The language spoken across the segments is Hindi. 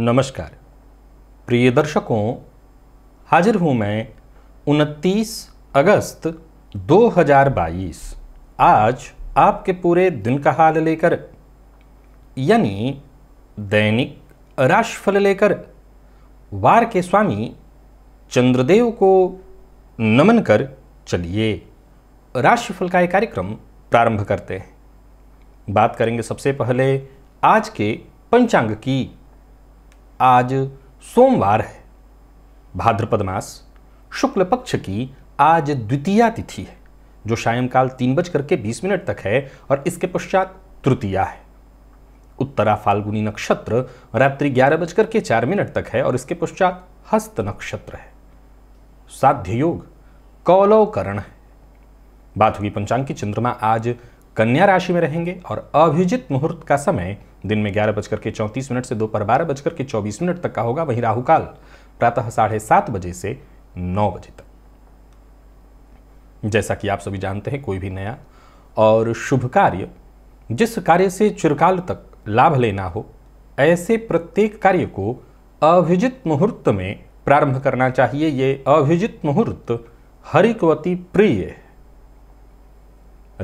नमस्कार प्रिय दर्शकों हाजिर हूं मैं 29 अगस्त 2022 आज आपके पूरे दिन का हाल लेकर यानी दैनिक राशिफल लेकर वार के स्वामी चंद्रदेव को नमन कर चलिए राशिफल का यह कार्यक्रम प्रारंभ करते हैं बात करेंगे सबसे पहले आज के पंचांग की आज सोमवार है भाद्रपद मास शुक्ल पक्ष की आज द्वितीय तिथि है जो सायंकाल तीन बज करके बीस मिनट तक है और इसके पश्चात तृतीया है उत्तरा फाल्गुनी नक्षत्र रात्रि ग्यारह बजकर के चार मिनट तक है और इसके पश्चात हस्त नक्षत्र है साध्य योग कौलवकरण है बात होगी पंचांग की चंद्रमा आज कन्या राशि में रहेंगे और अभिजित मुहूर्त का समय दिन में ग्यारह बजकर के चौंतीस मिनट से दोपहर बारह बजकर के चौबीस मिनट तक का होगा वहीं राहु काल प्रातः साढ़े सात बजे से नौ बजे तक जैसा कि आप सभी जानते हैं कोई भी नया और शुभ कार्य जिस कार्य से चिरकाल तक लाभ लेना हो ऐसे प्रत्येक कार्य को अभिजित मुहूर्त में प्रारंभ करना चाहिए ये अभिजित मुहूर्त हरिकवती प्रिय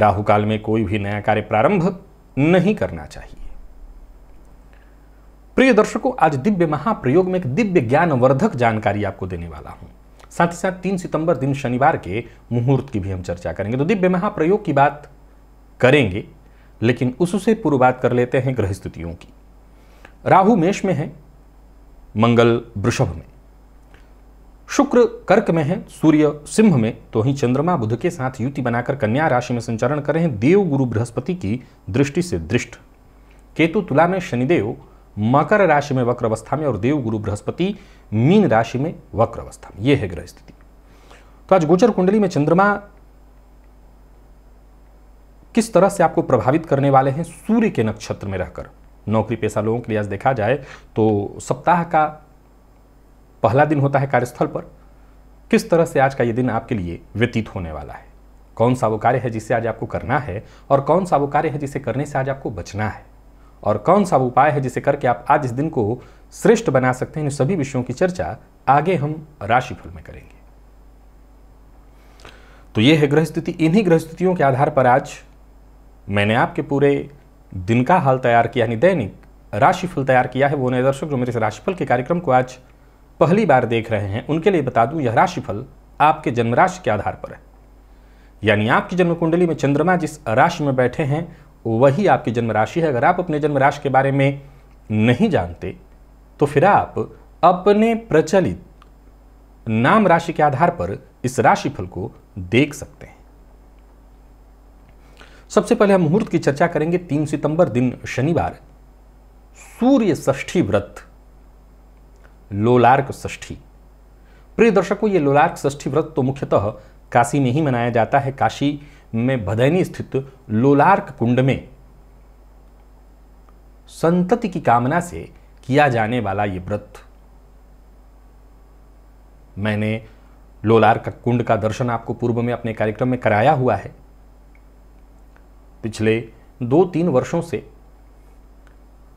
राहु काल में कोई भी नया कार्य प्रारंभ नहीं करना चाहिए प्रिय दर्शकों आज दिव्य महाप्रयोग में एक दिव्य ज्ञान वर्धक जानकारी आपको देने वाला हूं साथ ही साथ तीन सितंबर दिन शनिवार के मुहूर्त की भी हम चर्चा करेंगे तो दिव्य महाप्रयोग की बात करेंगे लेकिन उससे पूर्व बात कर लेते हैं ग्रह स्थितियों की राहु मेष में है मंगल वृषभ में शुक्र कर्क में है सूर्य सिंह में तो वहीं चंद्रमा बुध के साथ युति बनाकर कन्या राशि में संचरण कर रहे हैं देव गुरु बृहस्पति की दृष्टि से दृष्ट केतु तुला में शनिदेव मकर राशि में वक्र अवस्था में और देव गुरु बृहस्पति मीन राशि में वक्र अवस्था में यह है ग्रह स्थिति तो आज गोचर कुंडली में चंद्रमा किस तरह से आपको प्रभावित करने वाले हैं सूर्य के नक्षत्र में रहकर नौकरी पेशा लोगों के लिए आज देखा जाए तो सप्ताह का पहला दिन होता है कार्यस्थल पर किस तरह से आज का ये दिन आपके लिए व्यतीत होने वाला है कौन सा वो कार्य है जिसे आज आपको करना है और कौन सा वो कार्य है जिसे करने से आज आपको बचना है और कौन सा वो उपाय है जिसे करके आप आज इस दिन को श्रेष्ठ बना सकते हैं इन सभी विषयों की चर्चा आगे हम राशिफल में करेंगे तो ये है ग्रह स्थिति इन्हीं ग्रह स्थितियों के आधार पर आज मैंने आपके पूरे दिन का हाल तैयार किया यानी दैनिक राशिफल तैयार किया है वो नए दर्शक जो मेरे राशिफल के कार्यक्रम को आज पहली बार देख रहे हैं उनके लिए बता दूं यह राशिफल आपके जन्म राशि के आधार पर है यानी आपकी जन्म कुंडली में चंद्रमा जिस राशि में बैठे हैं वही आपकी जन्म राशि है अगर आप अपने जन्म राशि के बारे में नहीं जानते तो फिर आप अपने प्रचलित नाम राशि के आधार पर इस राशिफल को देख सकते हैं सबसे पहले हम मुहूर्त की चर्चा करेंगे तीन सितंबर दिन शनिवार सूर्य षष्ठी व्रत लोलार्क षष्ठी प्रिय दर्शकों ये लोलार्क षष्ठी व्रत तो मुख्यतः काशी में ही मनाया जाता है काशी में भदैनी स्थित लोलार्क कुंड में संतति की कामना से किया जाने वाला ये व्रत मैंने लोलार्क कुंड का दर्शन आपको पूर्व में अपने कार्यक्रम में कराया हुआ है पिछले दो तीन वर्षों से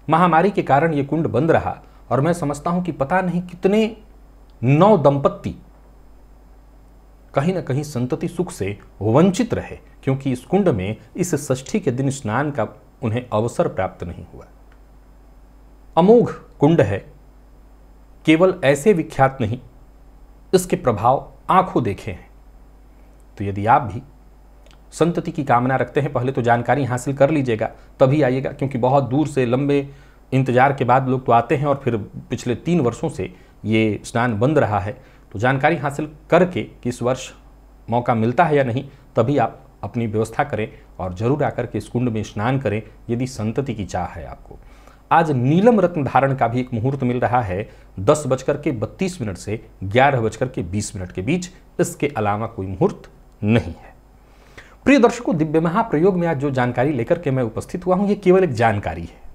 महामारी के कारण यह कुंड बंद रहा और मैं समझता हूं कि पता नहीं कितने नौ दंपत्ति कहीं ना कहीं संतति सुख से वंचित रहे क्योंकि इस कुंड में इस षष्ठी के दिन स्नान का उन्हें अवसर प्राप्त नहीं हुआ अमोघ कुंड है केवल ऐसे विख्यात नहीं इसके प्रभाव आंखों देखे हैं तो यदि आप भी संतति की कामना रखते हैं पहले तो जानकारी हासिल कर लीजिएगा तभी आइएगा क्योंकि बहुत दूर से लंबे इंतजार के बाद लोग तो आते हैं और फिर पिछले तीन वर्षों से ये स्नान बंद रहा है तो जानकारी हासिल करके कि इस वर्ष मौका मिलता है या नहीं तभी आप अपनी व्यवस्था करें और जरूर आकर के इस कुंड में स्नान करें यदि संतति की चाह है आपको आज नीलम रत्न धारण का भी एक मुहूर्त मिल रहा है दस बजकर के बत्तीस मिनट से ग्यारह बजकर के बीस मिनट के बीच इसके अलावा कोई मुहूर्त नहीं है प्रिय दर्शकों दिव्य महाप्रयोग में आज जो जानकारी लेकर के मैं उपस्थित हुआ हूँ ये केवल एक जानकारी है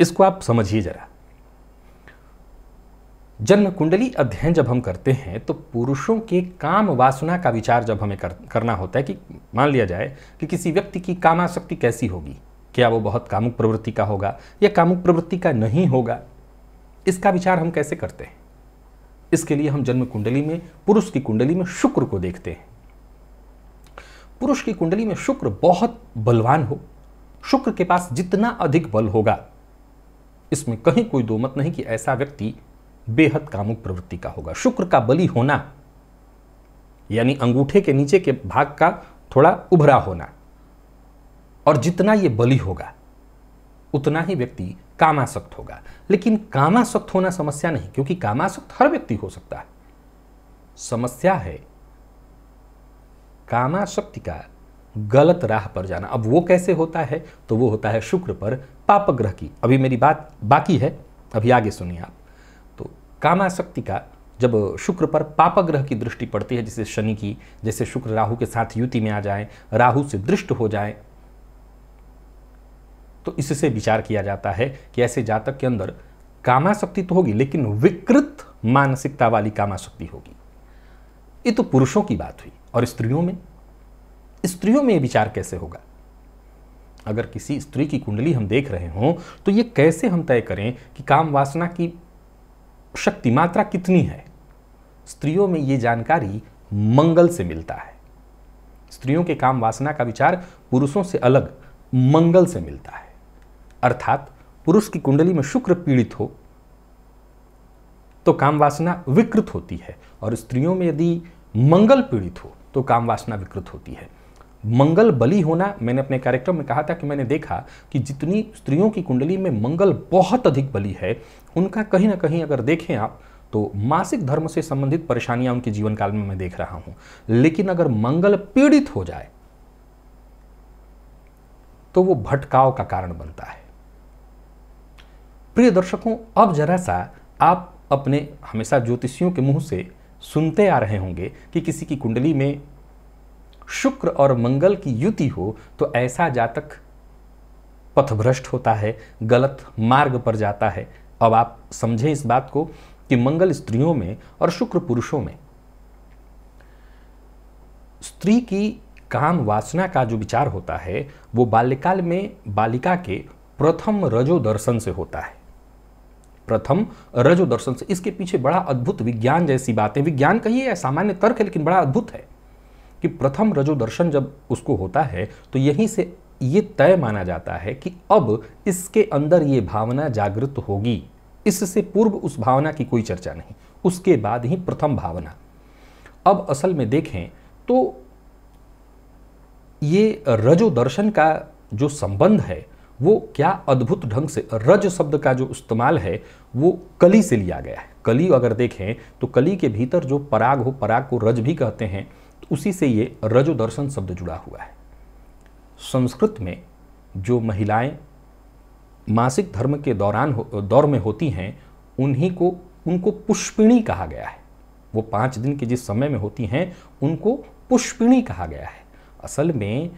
इसको आप समझिए जरा जन्म कुंडली अध्ययन जब हम करते हैं तो पुरुषों के काम वासना का विचार जब हमें कर, करना होता है कि मान लिया जाए कि किसी व्यक्ति की कामाशक्ति कैसी होगी क्या वो बहुत कामुक प्रवृत्ति का होगा या कामुक प्रवृत्ति का नहीं होगा इसका विचार हम कैसे करते हैं इसके लिए हम जन्म कुंडली में पुरुष की कुंडली में शुक्र को देखते हैं पुरुष की कुंडली में शुक्र बहुत बलवान हो शुक्र के पास जितना अधिक बल होगा इसमें कहीं कोई दो मत नहीं कि ऐसा व्यक्ति बेहद कामुक प्रवृत्ति का होगा शुक्र का बलि होना यानी अंगूठे के नीचे के भाग का थोड़ा उभरा होना और जितना ये बलि होगा उतना ही व्यक्ति कामासक्त होगा लेकिन कामासक्त होना समस्या नहीं क्योंकि कामासक्त हर व्यक्ति हो सकता है समस्या है कामाशक्ति का गलत राह पर जाना अब वो कैसे होता है तो वो होता है शुक्र पर पापग्रह की अभी मेरी बात बाकी है अभी आगे सुनिए आप तो कामाशक्ति का जब शुक्र पर पापग्रह की दृष्टि पड़ती है जैसे शनि की जैसे शुक्र राहु के साथ युति में आ जाए राहु से दृष्ट हो जाए तो इससे विचार किया जाता है कि ऐसे जातक के अंदर कामाशक्ति तो होगी लेकिन विकृत मानसिकता वाली कामाशक्ति होगी ये तो पुरुषों की बात हुई और स्त्रियों में स्त्रियों में विचार कैसे होगा अगर किसी स्त्री की कुंडली हम देख रहे हों तो ये कैसे हम तय करें कि काम वासना की शक्ति मात्रा कितनी है स्त्रियों में ये जानकारी मंगल से मिलता है स्त्रियों के काम वासना का विचार पुरुषों से अलग मंगल से मिलता है अर्थात पुरुष की कुंडली में शुक्र पीड़ित हो तो काम वासना विकृत होती है और स्त्रियों में यदि मंगल पीड़ित हो तो काम वासना विकृत होती है मंगल बली होना मैंने अपने कार्यक्रम में कहा था कि मैंने देखा कि जितनी स्त्रियों की कुंडली में मंगल बहुत अधिक बली है उनका कहीं ना कहीं अगर देखें आप तो मासिक धर्म से संबंधित परेशानियां उनके जीवन काल में मैं देख रहा हूं लेकिन अगर मंगल पीड़ित हो जाए तो वो भटकाव का कारण बनता है प्रिय दर्शकों अब जरा सा आप अपने हमेशा ज्योतिषियों के मुंह से सुनते आ रहे होंगे कि किसी की कुंडली में शुक्र और मंगल की युति हो तो ऐसा जातक पथभ्रष्ट होता है गलत मार्ग पर जाता है अब आप समझें इस बात को कि मंगल स्त्रियों में और शुक्र पुरुषों में स्त्री की काम वासना का जो विचार होता है वो बाल्यकाल में बालिका के प्रथम रजो दर्शन से होता है प्रथम रजो दर्शन से इसके पीछे बड़ा अद्भुत विज्ञान जैसी बातें विज्ञान कहिए या सामान्य तर्क है लेकिन बड़ा अद्भुत है कि प्रथम दर्शन जब उसको होता है तो यहीं से ये तय माना जाता है कि अब इसके अंदर ये भावना जागृत होगी इससे पूर्व उस भावना की कोई चर्चा नहीं उसके बाद ही प्रथम भावना अब असल में देखें तो ये रजो दर्शन का जो संबंध है वो क्या अद्भुत ढंग से रज शब्द का जो इस्तेमाल है वो कली से लिया गया है कली अगर देखें तो कली के भीतर जो पराग हो पराग को रज भी कहते हैं उसी से ये रजो दर्शन शब्द जुड़ा हुआ है संस्कृत में जो महिलाएं मासिक धर्म के दौरान दौर में होती हैं उन्हीं को उनको पुष्पिणी कहा गया है वो पाँच दिन के जिस समय में होती हैं उनको पुष्पिणी कहा गया है असल में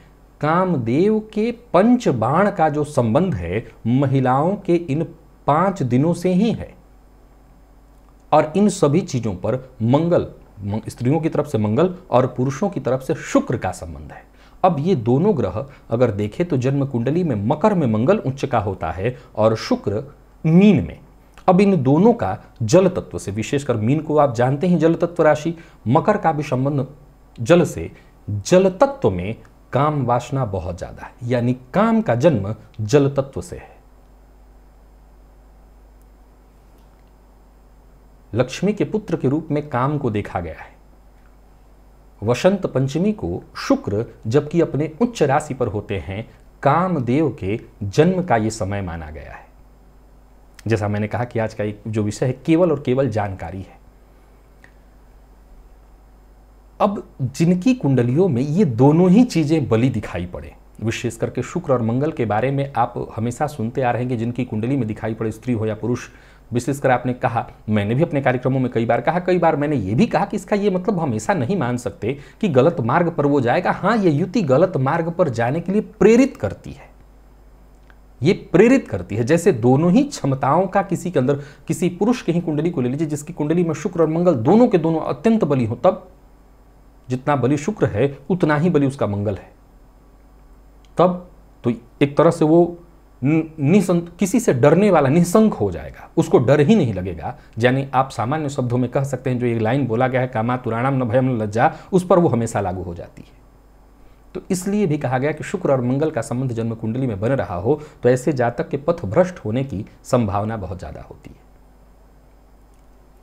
कामदेव के पंचबाण का जो संबंध है महिलाओं के इन पाँच दिनों से ही है और इन सभी चीज़ों पर मंगल स्त्रियों की तरफ से मंगल और पुरुषों की तरफ से शुक्र का संबंध है अब ये दोनों ग्रह अगर देखें तो जन्म कुंडली में मकर में मंगल उच्च का होता है और शुक्र मीन में अब इन दोनों का जल तत्व से विशेषकर मीन को आप जानते हैं जल तत्व राशि मकर का भी संबंध जल से जल तत्व में काम वासना बहुत ज़्यादा है यानी काम का जन्म जल तत्व से है लक्ष्मी के पुत्र के रूप में काम को देखा गया है वसंत पंचमी को शुक्र जबकि अपने उच्च राशि पर होते हैं कामदेव के जन्म का यह समय माना गया है जैसा मैंने कहा कि आज का एक जो विषय है केवल और केवल जानकारी है अब जिनकी कुंडलियों में ये दोनों ही चीज़ें बली दिखाई पड़े विशेष करके शुक्र और मंगल के बारे में आप हमेशा सुनते आ रहे हैं कि जिनकी कुंडली में दिखाई पड़े स्त्री हो या पुरुष विशेष कर आपने कहा मैंने भी अपने कार्यक्रमों में कई बार कहा कई बार मैंने ये भी कहा कि इसका ये मतलब हम ऐसा नहीं मान सकते कि गलत मार्ग पर वो जाएगा हाँ ये युति गलत मार्ग पर जाने के लिए प्रेरित करती है ये प्रेरित करती है जैसे दोनों ही क्षमताओं का किसी के अंदर किसी पुरुष के ही कुंडली को ले लीजिए जिसकी कुंडली में शुक्र और मंगल दोनों के दोनों अत्यंत बलि हो तब जितना बलि शुक्र है उतना ही बलि उसका मंगल है तब तो एक तरह से वो निसंत किसी से डरने वाला निसंक हो जाएगा उसको डर ही नहीं लगेगा यानी आप सामान्य शब्दों में कह सकते हैं जो ये लाइन बोला गया है कामा तुराणाम न भयम लज्जा उस पर वो हमेशा लागू हो जाती है तो इसलिए भी कहा गया कि शुक्र और मंगल का संबंध जन्म कुंडली में बन रहा हो तो ऐसे जातक के पथ भ्रष्ट होने की संभावना बहुत ज़्यादा होती है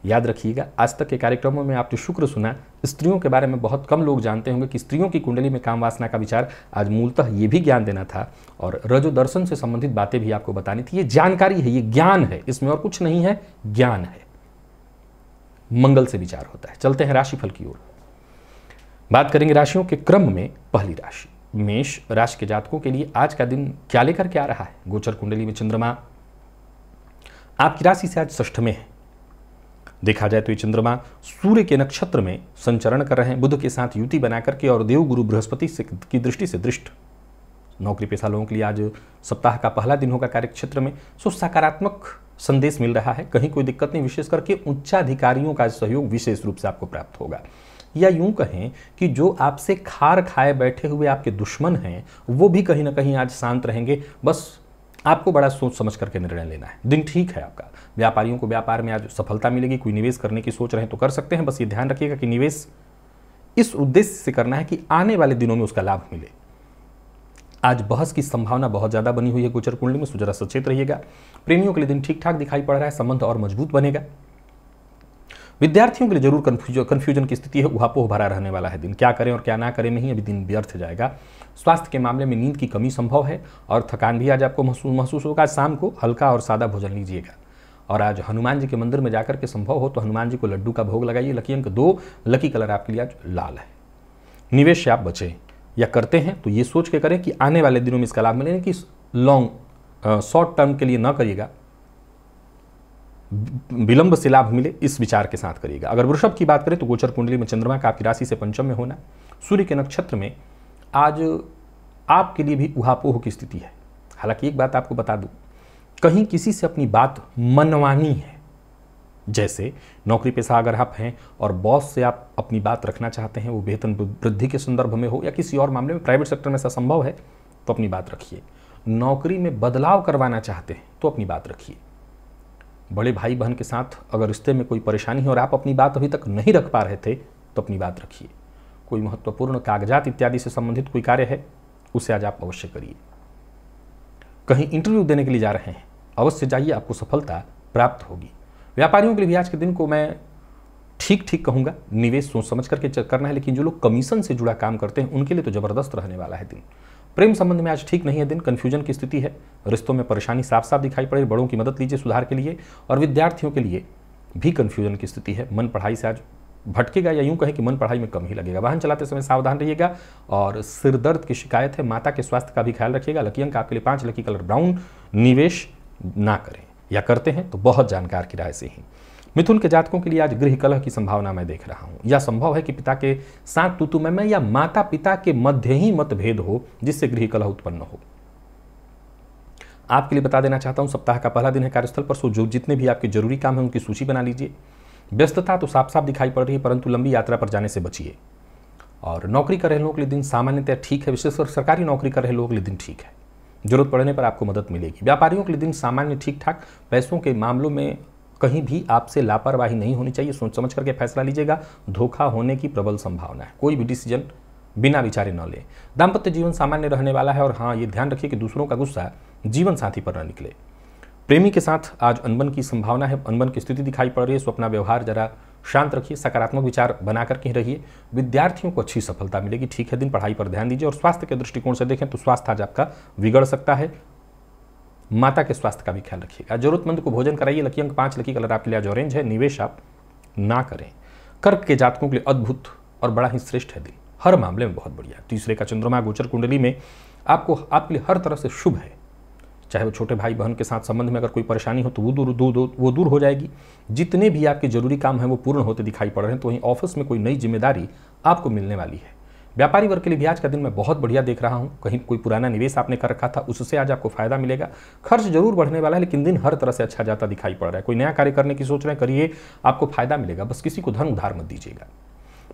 याद रखिएगा आज तक के कार्यक्रमों में आपने शुक्र सुना स्त्रियों के बारे में बहुत कम लोग जानते होंगे कि स्त्रियों की कुंडली में काम वासना का विचार आज मूलतः ये भी ज्ञान देना था और रजो दर्शन से संबंधित बातें भी आपको बतानी थी ये जानकारी है ये ज्ञान है इसमें और कुछ नहीं है ज्ञान है मंगल से विचार होता है चलते हैं राशिफल की ओर बात करेंगे राशियों के क्रम में पहली राशि मेष राशि के जातकों के लिए आज का दिन क्या लेकर के आ रहा है गोचर कुंडली में चंद्रमा आपकी राशि से आज ष्ठ में है देखा जाए तो ये चंद्रमा सूर्य के नक्षत्र में संचरण कर रहे हैं बुद्ध के साथ युति बना करके और देव गुरु बृहस्पति से की दृष्टि से दृष्ट नौकरी पेशा लोगों के लिए आज सप्ताह का पहला दिन होगा कार्यक्षेत्र में सो सकारात्मक संदेश मिल रहा है कहीं कोई दिक्कत नहीं विशेष करके उच्चाधिकारियों का सहयोग विशेष रूप से आपको प्राप्त होगा या यूं कहें कि जो आपसे खार खाए बैठे हुए आपके दुश्मन हैं वो भी कहीं ना कहीं आज शांत रहेंगे बस आपको बड़ा सोच समझ करके निर्णय लेना है दिन ठीक है आपका व्यापारियों को व्यापार में आज सफलता मिलेगी कोई निवेश करने की सोच रहे हैं तो कर सकते हैं बस ये ध्यान रखिएगा कि निवेश इस उद्देश्य से करना है कि आने वाले दिनों में उसका लाभ मिले आज बहस की संभावना बहुत ज़्यादा बनी हुई है गोचर कुंडली में सुजरा तो सचेत रहिएगा प्रेमियों के लिए दिन ठीक ठाक दिखाई पड़ रहा है संबंध और मजबूत बनेगा विद्यार्थियों के लिए जरूर कन्फ्यूजन कन्फ्यूजन की स्थिति है उहापोह भरा रहने वाला है दिन क्या करें और क्या ना करें में ही अभी दिन व्यर्थ जाएगा स्वास्थ्य के मामले में नींद की कमी संभव है और थकान भी आज आपको महसूस होगा शाम को हल्का और सादा भोजन लीजिएगा और आज हनुमान जी के मंदिर में जाकर के संभव हो तो हनुमान जी को लड्डू का भोग लगाइए लकी अंक दो लकी कलर आपके लिए आज लाल है निवेश से आप बचें या करते हैं तो ये सोच के करें कि आने वाले दिनों में इसका लाभ मिलेगा कि लॉन्ग शॉर्ट टर्म के लिए ना करिएगा विलंब से लाभ मिले इस विचार के साथ करिएगा अगर वृषभ की बात करें तो गोचर कुंडली में चंद्रमा का आपकी राशि से पंचम में होना सूर्य के नक्षत्र में आज आपके लिए भी उहापोह की स्थिति है हालांकि एक बात आपको बता दूं कहीं किसी से अपनी बात मनवानी है जैसे नौकरी पेशा अगर आप हैं और बॉस से आप अपनी बात रखना चाहते हैं वो वेतन वृद्धि के संदर्भ में हो या किसी और मामले में प्राइवेट सेक्टर में ऐसा संभव है तो अपनी बात रखिए नौकरी में बदलाव करवाना चाहते हैं तो अपनी बात रखिए बड़े भाई बहन के साथ अगर रिश्ते में कोई परेशानी है और आप अपनी बात अभी तक नहीं रख पा रहे थे तो अपनी बात रखिए कोई महत्वपूर्ण कागजात इत्यादि से संबंधित कोई कार्य है उसे आज आप अवश्य करिए कहीं इंटरव्यू देने के लिए जा रहे हैं अवश्य जाइए आपको सफलता प्राप्त होगी व्यापारियों के लिए भी आज के दिन को मैं ठीक ठीक कहूँगा निवेश सोच समझ करके करना है लेकिन जो लोग कमीशन से जुड़ा काम करते हैं उनके लिए तो ज़बरदस्त रहने वाला है दिन प्रेम संबंध में आज ठीक नहीं है दिन कन्फ्यूजन की स्थिति है रिश्तों में परेशानी साफ साफ दिखाई पड़े बड़ों की मदद लीजिए सुधार के लिए और विद्यार्थियों के लिए भी कन्फ्यूजन की स्थिति है मन पढ़ाई से आज भटकेगा या यूं कहें कि मन पढ़ाई में कम ही लगेगा वाहन चलाते समय सावधान रहिएगा और सिर दर्द की शिकायत है माता के स्वास्थ्य का भी ख्याल रखिएगा लकी अंक आपके लिए पाँच लकी कलर ब्राउन निवेश ना करें या करते हैं तो बहुत जानकार की राय से ही मिथुन के जातकों के लिए आज गृह कलह की संभावना मैं देख रहा हूँ यह संभव है कि पिता के साथ तुतु में या माता पिता के मध्य ही मतभेद हो जिससे गृह कलह उत्पन्न हो आपके लिए बता देना चाहता हूँ सप्ताह का पहला दिन है कार्यस्थल पर सो जो जितने भी आपके जरूरी काम हैं उनकी सूची बना लीजिए व्यस्तता तो साफ साफ दिखाई पड़ रही है परंतु लंबी यात्रा पर जाने से बचिए और नौकरी कर रहे लोगों के लिए दिन सामान्यतः ठीक है विशेषकर सरकारी नौकरी कर रहे लोगों के लिए दिन ठीक है जरूरत पड़ने पर आपको मदद मिलेगी व्यापारियों के लिए दिन सामान्य ठीक ठाक पैसों के मामलों में कहीं भी आपसे लापरवाही नहीं होनी चाहिए सोच समझ करके फैसला लीजिएगा धोखा होने की प्रबल संभावना है कोई भी डिसीजन बिना विचारे न लें दाम्पत्य जीवन सामान्य रहने वाला है और हाँ ये ध्यान रखिए कि दूसरों का गुस्सा जीवन साथी पर न निकले प्रेमी के साथ आज अनबन की संभावना है अनबन की स्थिति दिखाई पड़ रही है स्वप्ना व्यवहार जरा शांत रखिए सकारात्मक विचार बना करके रहिए विद्यार्थियों को अच्छी सफलता मिलेगी ठीक है दिन पढ़ाई पर ध्यान दीजिए और स्वास्थ्य के दृष्टिकोण से देखें तो स्वास्थ्य आज आपका बिगड़ सकता है माता के स्वास्थ्य का भी ख्याल रखिएगा जरूरतमंद को भोजन कराइए लकी अंक पांच लकी कलर आपके लिए आज ऑरेंज है निवेश आप ना करें कर्क के जातकों के लिए अद्भुत और बड़ा ही श्रेष्ठ है दिन हर मामले में बहुत बढ़िया तीसरे का चंद्रमा गोचर कुंडली में आपको आपके लिए हर तरह से शुभ है चाहे वो छोटे भाई बहन के साथ संबंध में अगर कोई परेशानी हो तो वो दूर दूर वो दूर हो जाएगी जितने भी आपके जरूरी काम हैं वो पूर्ण होते दिखाई पड़ रहे हैं तो वहीं ऑफिस में कोई नई जिम्मेदारी आपको मिलने वाली है व्यापारी वर्ग के लिए भी आज का दिन मैं बहुत बढ़िया देख रहा हूँ कहीं कोई पुराना निवेश आपने कर रखा था उससे आज आपको फायदा मिलेगा खर्च जरूर बढ़ने वाला है लेकिन दिन हर तरह से अच्छा जाता दिखाई पड़ रहा है कोई नया कार्य करने की सोच रहे करिए आपको फायदा मिलेगा बस किसी को धन उधार मत दीजिएगा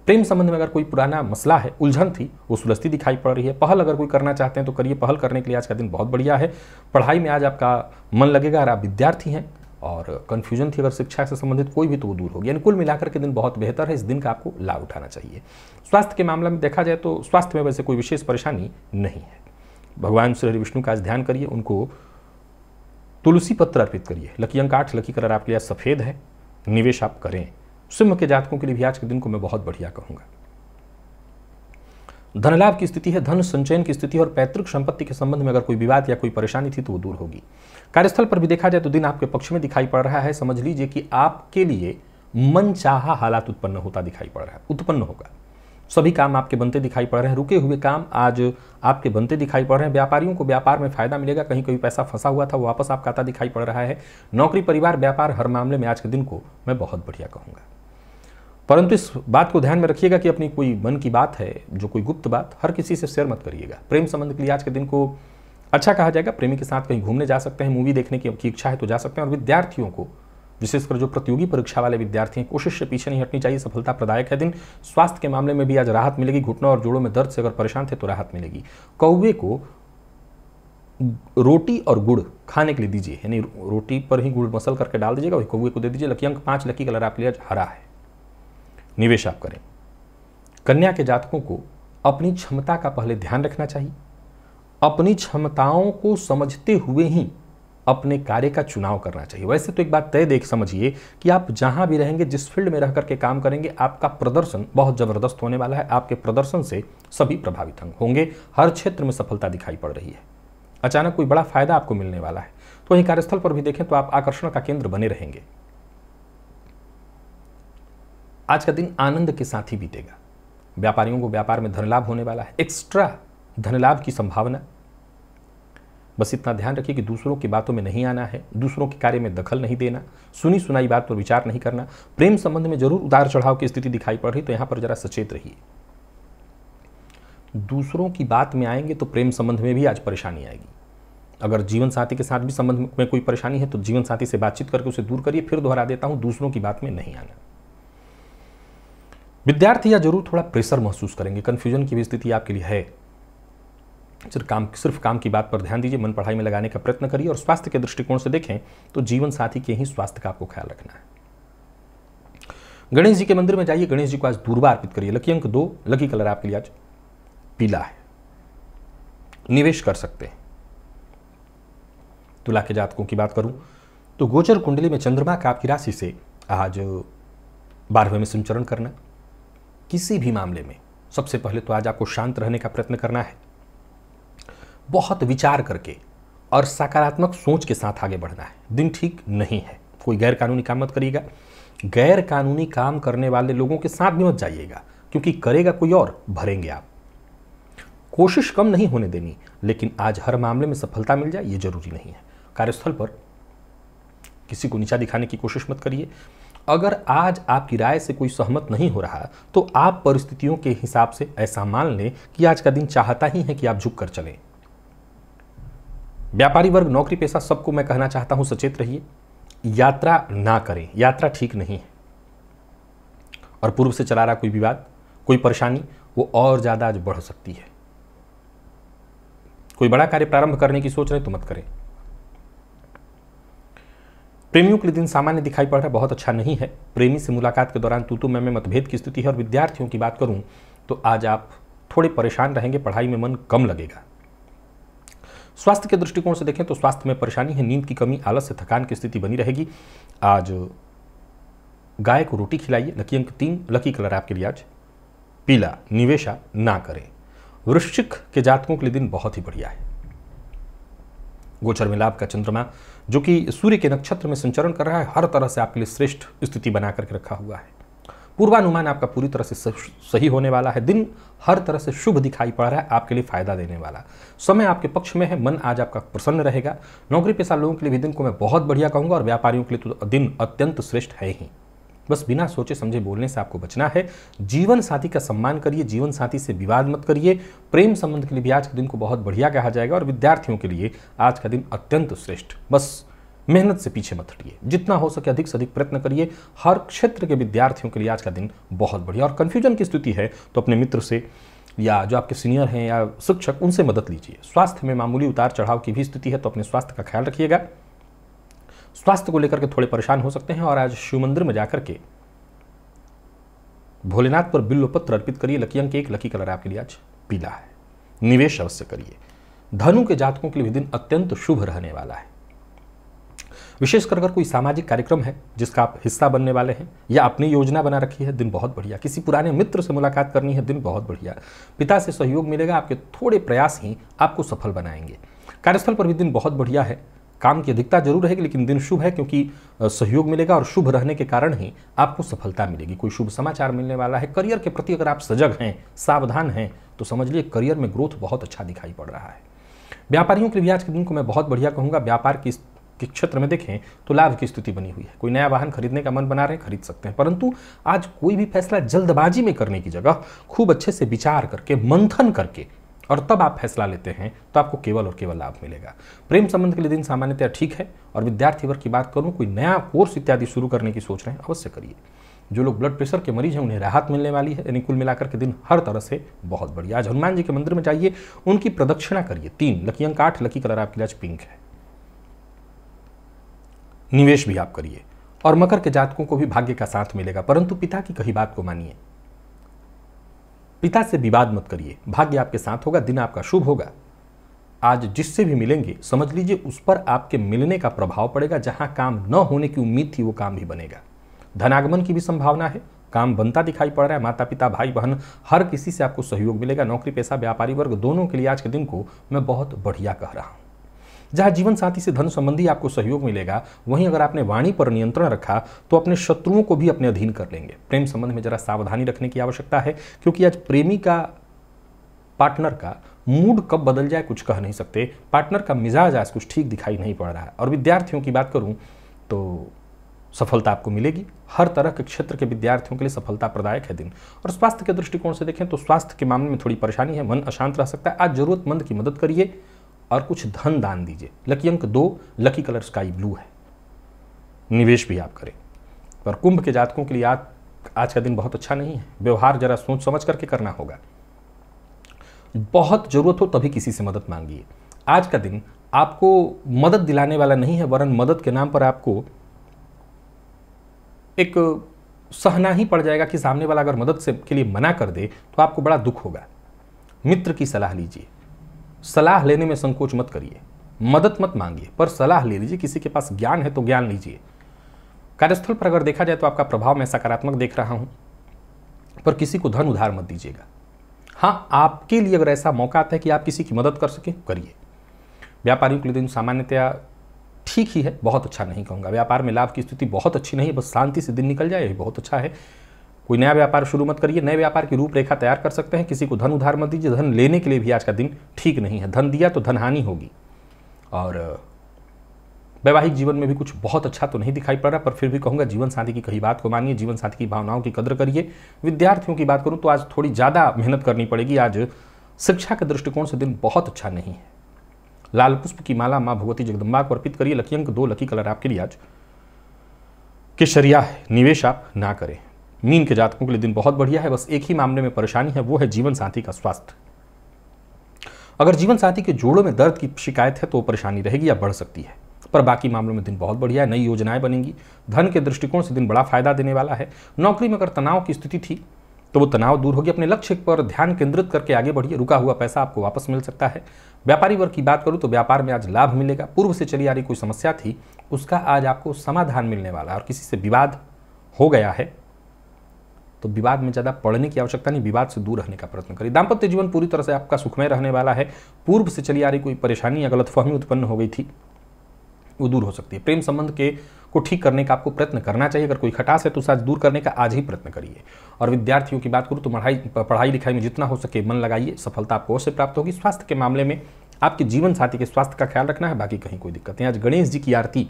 प्रेम संबंध में अगर कोई पुराना मसला है उलझन थी वो सुलझती दिखाई पड़ रही है पहल अगर कोई करना चाहते हैं तो करिए पहल करने के लिए आज का दिन बहुत बढ़िया है पढ़ाई में आज आपका मन लगेगा अगर आप विद्यार्थी हैं और कन्फ्यूजन थी अगर शिक्षा से संबंधित कोई भी तो वो दूर होगी यानी कुल मिलाकर के दिन बहुत बेहतर है इस दिन का आपको लाभ उठाना चाहिए स्वास्थ्य के मामले में देखा जाए तो स्वास्थ्य में वैसे कोई विशेष परेशानी नहीं है भगवान श्री विष्णु का आज ध्यान करिए उनको तुलसी पत्र अर्पित करिए लकी अंक आठ लकी कलर आपके लिए सफ़ेद है निवेश आप करें सिंह के जातकों के लिए भी आज के दिन को मैं बहुत बढ़िया कहूँगा धनलाभ की स्थिति है धन संचयन की स्थिति और पैतृक संपत्ति के संबंध में अगर कोई विवाद या कोई परेशानी थी तो वो दूर होगी कार्यस्थल पर भी देखा जाए तो दिन आपके पक्ष में दिखाई पड़ रहा है समझ लीजिए कि आपके लिए मन चाह हालात उत्पन्न होता दिखाई पड़ रहा है उत्पन्न होगा सभी काम आपके बनते दिखाई पड़ रहे हैं रुके हुए काम आज आपके बनते दिखाई पड़ रहे हैं व्यापारियों को व्यापार में फायदा मिलेगा कहीं कोई पैसा फंसा हुआ था वो वापस आपका आता दिखाई पड़ रहा है नौकरी परिवार व्यापार हर मामले में आज के दिन को मैं बहुत बढ़िया कहूँगा परंतु इस बात को ध्यान में रखिएगा कि अपनी कोई मन की बात है जो कोई गुप्त बात हर किसी से शेयर मत करिएगा प्रेम संबंध के लिए आज के दिन को अच्छा कहा जाएगा प्रेमी के साथ कहीं घूमने जा सकते हैं मूवी देखने की इच्छा है तो जा सकते हैं और विद्यार्थियों को विशेषकर जो प्रतियोगी परीक्षा वाले विद्यार्थी हैं कोशिश से पीछे नहीं हटनी चाहिए सफलता प्रदायक है दिन स्वास्थ्य के मामले में भी आज राहत मिलेगी घुटनों और जोड़ों में दर्द से अगर परेशान थे तो राहत मिलेगी कौवे को रोटी और गुड़ खाने के लिए दीजिए यानी रोटी पर ही गुड़ मसल करके डाल दीजिएगा वही कौवे को दे दीजिए लकी अंक पाँच लकी कलर आपके लिए आज हरा है निवेश आप करें कन्या के जातकों को अपनी क्षमता का पहले ध्यान रखना चाहिए अपनी क्षमताओं को समझते हुए ही अपने कार्य का चुनाव करना चाहिए वैसे तो एक बात तय देख समझिए कि आप जहां भी रहेंगे जिस फील्ड में रह करके काम करेंगे आपका प्रदर्शन बहुत ज़बरदस्त होने वाला है आपके प्रदर्शन से सभी प्रभावित होंगे हर क्षेत्र में सफलता दिखाई पड़ रही है अचानक कोई बड़ा फायदा आपको मिलने वाला है तो वहीं कार्यस्थल पर भी देखें तो आप आकर्षण का केंद्र बने रहेंगे आज का दिन आनंद के साथ ही बीतेगा व्यापारियों को व्यापार में धनलाभ होने वाला है एक्स्ट्रा धनलाभ की संभावना बस इतना ध्यान रखिए कि दूसरों की बातों में नहीं आना है दूसरों के कार्य में दखल नहीं देना सुनी सुनाई बात पर विचार नहीं करना प्रेम संबंध में जरूर उतार चढ़ाव की स्थिति दिखाई पड़ रही तो यहां पर जरा सचेत रहिए दूसरों की बात में आएंगे तो प्रेम संबंध में भी आज परेशानी आएगी अगर जीवन साथी के साथ भी संबंध में कोई परेशानी है तो जीवन साथी से बातचीत करके उसे दूर करिए फिर दोहरा देता हूं दूसरों की बात में नहीं आना विद्यार्थी या जरूर थोड़ा प्रेशर महसूस करेंगे कन्फ्यूजन की भी स्थिति आपके लिए है सिर्फ काम सिर्फ काम की बात पर ध्यान दीजिए मन पढ़ाई में लगाने का प्रयत्न करिए और स्वास्थ्य के दृष्टिकोण से देखें तो जीवन साथी के ही स्वास्थ्य का आपको ख्याल रखना है गणेश जी के मंदिर में जाइए गणेश जी को आज दूरबा अर्पित करिए लकी अंक दो लकी कलर आपके लिए आज पीला है निवेश कर सकते हैं तुला के जातकों की बात करूं तो गोचर कुंडली में चंद्रमा का आपकी राशि से आज बारहवें में संचरण करना किसी भी मामले में सबसे पहले तो आज आपको शांत रहने का प्रयत्न करना है बहुत विचार करके और सकारात्मक सोच के साथ आगे बढ़ना है दिन ठीक नहीं है कोई गैर कानूनी काम मत करिएगा गैर कानूनी काम करने वाले लोगों के साथ भी मत जाइएगा क्योंकि करेगा कोई और भरेंगे आप कोशिश कम नहीं होने देनी लेकिन आज हर मामले में सफलता मिल जाए ये जरूरी नहीं है कार्यस्थल पर किसी को नीचा दिखाने की कोशिश मत करिए अगर आज आपकी राय से कोई सहमत नहीं हो रहा तो आप परिस्थितियों के हिसाब से ऐसा मान लें कि आज का दिन चाहता ही है कि आप झुक कर चलें व्यापारी वर्ग नौकरी पेशा सबको मैं कहना चाहता हूं सचेत रहिए यात्रा ना करें यात्रा ठीक नहीं है और पूर्व से चला रहा कोई विवाद कोई परेशानी वो और ज़्यादा आज बढ़ सकती है कोई बड़ा कार्य प्रारंभ करने की सोच रहे तो मत करें प्रेमियों के लिए दिन सामान्य दिखाई पड़ रहा है बहुत अच्छा नहीं है प्रेमी से मुलाकात के दौरान तू मैं में मतभेद की स्थिति है और विद्यार्थियों की बात करूं तो आज आप थोड़े परेशान रहेंगे पढ़ाई में मन कम लगेगा स्वास्थ्य के दृष्टिकोण से देखें तो स्वास्थ्य में परेशानी है नींद की कमी आलस से थकान की स्थिति बनी रहेगी आज गाय को रोटी खिलाइए लकी अंक तीन लकी कलर आपके लिए आज पीला निवेशा ना करें वृश्चिक के जातकों के लिए दिन बहुत ही बढ़िया है गोचर में लाभ का चंद्रमा जो कि सूर्य के नक्षत्र में संचरण कर रहा है हर तरह से आपके लिए श्रेष्ठ स्थिति बना करके रखा हुआ है पूर्वानुमान आपका पूरी तरह से सही होने वाला है दिन हर तरह से शुभ दिखाई पड़ रहा है आपके लिए फायदा देने वाला समय आपके पक्ष में है मन आज आपका प्रसन्न रहेगा नौकरी पेशा लोगों के लिए भी दिन को मैं बहुत बढ़िया कहूंगा और व्यापारियों के लिए तो दिन अत्यंत श्रेष्ठ है ही बस बिना सोचे समझे बोलने से आपको बचना है जीवन साथी का सम्मान करिए जीवन साथी से विवाद मत करिए प्रेम संबंध के लिए भी आज के दिन को बहुत बढ़िया कहा जाएगा और विद्यार्थियों के लिए आज का दिन अत्यंत श्रेष्ठ बस मेहनत से पीछे मत हटिए जितना हो सके अधिक से अधिक प्रयत्न करिए हर क्षेत्र के विद्यार्थियों के लिए आज का दिन बहुत बढ़िया और कन्फ्यूजन की स्थिति है तो अपने मित्र से या जो आपके सीनियर हैं या शिक्षक उनसे मदद लीजिए स्वास्थ्य में मामूली उतार चढ़ाव की भी स्थिति है तो अपने स्वास्थ्य का ख्याल रखिएगा स्वास्थ्य को लेकर के थोड़े परेशान हो सकते हैं और आज शिव मंदिर में जाकर के भोलेनाथ पर बिल्व पत्र अर्पित करिए लकी अंक एक लकी कलर आपके लिए आज पीला है निवेश अवश्य करिए धनु के जातकों के लिए दिन अत्यंत शुभ रहने वाला है विशेषकर अगर कोई सामाजिक कार्यक्रम है जिसका आप हिस्सा बनने वाले हैं या अपनी योजना बना रखी है दिन बहुत बढ़िया किसी पुराने मित्र से मुलाकात करनी है दिन बहुत बढ़िया पिता से सहयोग मिलेगा आपके थोड़े प्रयास ही आपको सफल बनाएंगे कार्यस्थल पर भी दिन बहुत बढ़िया है काम की अधिकता जरूर रहेगी लेकिन दिन शुभ है क्योंकि सहयोग मिलेगा और शुभ रहने के कारण ही आपको सफलता मिलेगी कोई शुभ समाचार मिलने वाला है करियर के प्रति अगर आप सजग हैं सावधान हैं तो समझ लीजिए करियर में ग्रोथ बहुत अच्छा दिखाई पड़ रहा है व्यापारियों के लिए आज के दिन को मैं बहुत बढ़िया कहूँगा व्यापार की के क्षेत्र में देखें तो लाभ की स्थिति बनी हुई है कोई नया वाहन खरीदने का मन बना रहे हैं खरीद सकते हैं परंतु आज कोई भी फैसला जल्दबाजी में करने की जगह खूब अच्छे से विचार करके मंथन करके और तब आप फैसला लेते हैं तो आपको केवल और केवल लाभ मिलेगा प्रेम संबंध के लिए दिन सामान्यतः ठीक है और विद्यार्थी वर्ग की बात करूँ कोई नया कोर्स इत्यादि शुरू करने की सोच रहे हैं अवश्य करिए जो लोग ब्लड प्रेशर के मरीज हैं उन्हें राहत मिलने वाली है यानी कुल मिलाकर के दिन हर तरह से बहुत बढ़िया आज हनुमान जी के मंदिर में जाइए उनकी प्रदक्षिणा करिए तीन लकी अंक आठ लकी कलर आपकी आज पिंक है निवेश भी आप करिए और मकर के जातकों को भी भाग्य का साथ मिलेगा परंतु पिता की कही बात को मानिए पिता से विवाद मत करिए भाग्य आपके साथ होगा दिन आपका शुभ होगा आज जिससे भी मिलेंगे समझ लीजिए उस पर आपके मिलने का प्रभाव पड़ेगा जहां काम न होने की उम्मीद थी वो काम भी बनेगा धनागमन की भी संभावना है काम बनता दिखाई पड़ रहा है माता पिता भाई बहन हर किसी से आपको सहयोग मिलेगा नौकरी पेशा व्यापारी वर्ग दोनों के लिए आज के दिन को मैं बहुत बढ़िया कह रहा हूँ जहाँ जीवन साथी से धन संबंधी आपको सहयोग मिलेगा वहीं अगर आपने वाणी पर नियंत्रण रखा तो अपने शत्रुओं को भी अपने अधीन कर लेंगे प्रेम संबंध में जरा सावधानी रखने की आवश्यकता है क्योंकि आज प्रेमी का पार्टनर का मूड कब बदल जाए कुछ कह नहीं सकते पार्टनर का मिजाज आज कुछ ठीक दिखाई नहीं पड़ रहा है और विद्यार्थियों की बात करूं तो सफलता आपको मिलेगी हर तरह के क्षेत्र के विद्यार्थियों के लिए सफलता प्रदायक है दिन और स्वास्थ्य के दृष्टिकोण से देखें तो स्वास्थ्य के मामले में थोड़ी परेशानी है मन अशांत रह सकता है आज जरूरतमंद की मदद करिए और कुछ धन दान दीजिए लकी अंक दो लकी कलर स्काई ब्लू है निवेश भी आप करें पर कुंभ के जातकों के लिए आज आज का दिन बहुत अच्छा नहीं है व्यवहार जरा सोच समझ करके करना होगा बहुत ज़रूरत हो तभी किसी से मदद मांगिए आज का दिन आपको मदद दिलाने वाला नहीं है वरन मदद के नाम पर आपको एक सहना ही पड़ जाएगा कि सामने वाला अगर मदद से के लिए मना कर दे तो आपको बड़ा दुख होगा मित्र की सलाह लीजिए सलाह लेने में संकोच मत करिए मदद मत मांगिए पर सलाह ले लीजिए किसी के पास ज्ञान है तो ज्ञान लीजिए कार्यस्थल पर अगर देखा जाए तो आपका प्रभाव मैं सकारात्मक देख रहा हूं पर किसी को धन उधार मत दीजिएगा हाँ आपके लिए अगर ऐसा मौका आता है कि आप किसी की मदद कर सकें करिए व्यापारियों के लिए दिन तो सामान्यतया ठीक ही है बहुत अच्छा नहीं कहूँगा व्यापार में लाभ की स्थिति बहुत अच्छी नहीं है बस शांति से दिन निकल जाए बहुत अच्छा है कोई नया व्यापार शुरू मत करिए नए व्यापार की रूपरेखा तैयार कर सकते हैं किसी को धन उधार मत दीजिए धन लेने के लिए भी आज का दिन ठीक नहीं है धन दिया तो धन हानि होगी और वैवाहिक जीवन में भी कुछ बहुत अच्छा तो नहीं दिखाई पड़ रहा पर फिर भी कहूँगा जीवन साथी की कही बात को मानिए जीवन साथी की भावनाओं की कदर करिए विद्यार्थियों की बात करूँ तो आज थोड़ी ज़्यादा मेहनत करनी पड़ेगी आज शिक्षा के दृष्टिकोण से दिन बहुत अच्छा नहीं है लाल पुष्प की माला माँ भगवती जगदम्बा को अर्पित करिए लकी अंक दो लकी कलर आपके लिए आज केसरिया निवेश आप ना करें मीन के जातकों के लिए दिन बहुत बढ़िया है बस एक ही मामले में परेशानी है वो है जीवन साथी का स्वास्थ्य अगर जीवन साथी के जोड़ों में दर्द की शिकायत है तो परेशानी रहेगी या बढ़ सकती है पर बाकी मामलों में दिन बहुत बढ़िया है नई योजनाएं बनेंगी धन के दृष्टिकोण से दिन बड़ा फायदा देने वाला है नौकरी में अगर तनाव की स्थिति थी तो वो तनाव दूर होगी अपने लक्ष्य पर ध्यान केंद्रित करके आगे बढ़िए रुका हुआ पैसा आपको वापस मिल सकता है व्यापारी वर्ग की बात करूँ तो व्यापार में आज लाभ मिलेगा पूर्व से चली आ रही कोई समस्या थी उसका आज आपको समाधान मिलने वाला है और किसी से विवाद हो गया है तो विवाद में ज़्यादा पढ़ने की आवश्यकता नहीं विवाद से दूर रहने का प्रयत्न करिए दाम्पत्य जीवन पूरी तरह से आपका सुखमय रहने वाला है पूर्व से चली आ रही कोई परेशानी या गलतफहमी उत्पन्न हो गई थी वो दूर हो सकती है प्रेम संबंध के को ठीक करने का आपको प्रयत्न करना चाहिए अगर कोई खटास है तो साथ दूर करने का आज ही प्रयत्न करिए और विद्यार्थियों की बात करूँ तो पढ़ाई पढ़ाई लिखाई में जितना हो सके मन लगाइए सफलता आपको अवश्य प्राप्त होगी स्वास्थ्य के मामले में आपके जीवन साथी के स्वास्थ्य का ख्याल रखना है बाकी कहीं कोई दिक्कत नहीं आज गणेश जी की आरती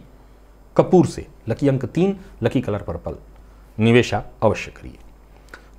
कपूर से लकी अंक तीन लकी कलर पर्पल निवेशा अवश्य करिए